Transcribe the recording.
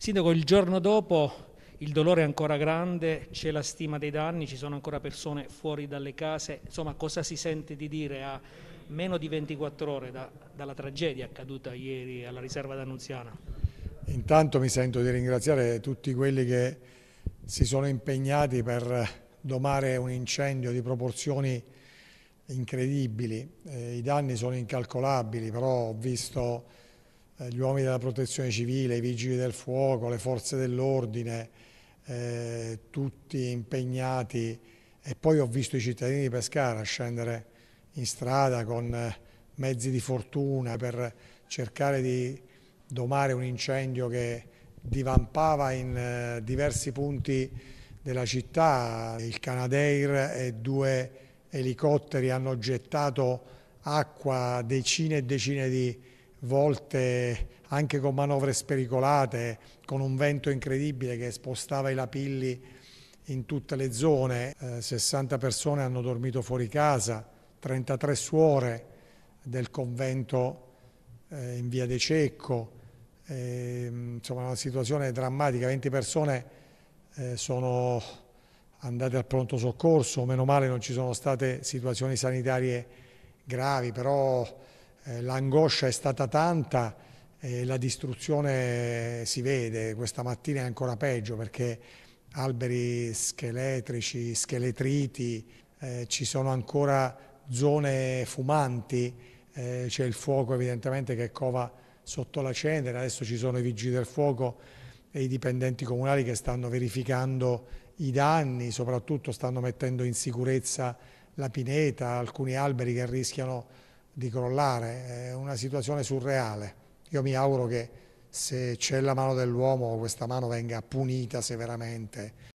Sindaco, il giorno dopo il dolore è ancora grande, c'è la stima dei danni, ci sono ancora persone fuori dalle case, insomma cosa si sente di dire a meno di 24 ore da, dalla tragedia accaduta ieri alla riserva d'Annunziana? Intanto mi sento di ringraziare tutti quelli che si sono impegnati per domare un incendio di proporzioni incredibili, eh, i danni sono incalcolabili, però ho visto eh, gli uomini della protezione civile, i vigili del fuoco, le forze dell'ordine, eh, tutti impegnati e poi ho visto i cittadini di Pescara scendere in strada con eh, mezzi di fortuna per cercare di domare un incendio che divampava in eh, diversi punti della città. Il Canadair e due elicotteri hanno gettato acqua, decine e decine di volte anche con manovre spericolate, con un vento incredibile che spostava i lapilli in tutte le zone. Eh, 60 persone hanno dormito fuori casa, 33 suore del convento eh, in via De Cecco, eh, insomma una situazione drammatica, 20 persone eh, sono andate al pronto soccorso, meno male non ci sono state situazioni sanitarie gravi, però eh, l'angoscia è stata tanta e la distruzione si vede, questa mattina è ancora peggio perché alberi scheletrici, scheletriti, eh, ci sono ancora zone fumanti, eh, c'è il fuoco evidentemente che cova sotto la cenere, adesso ci sono i vigili del fuoco e i dipendenti comunali che stanno verificando i danni, soprattutto stanno mettendo in sicurezza la pineta, alcuni alberi che rischiano di crollare, è una situazione surreale. Io mi auguro che se c'è la mano dell'uomo questa mano venga punita severamente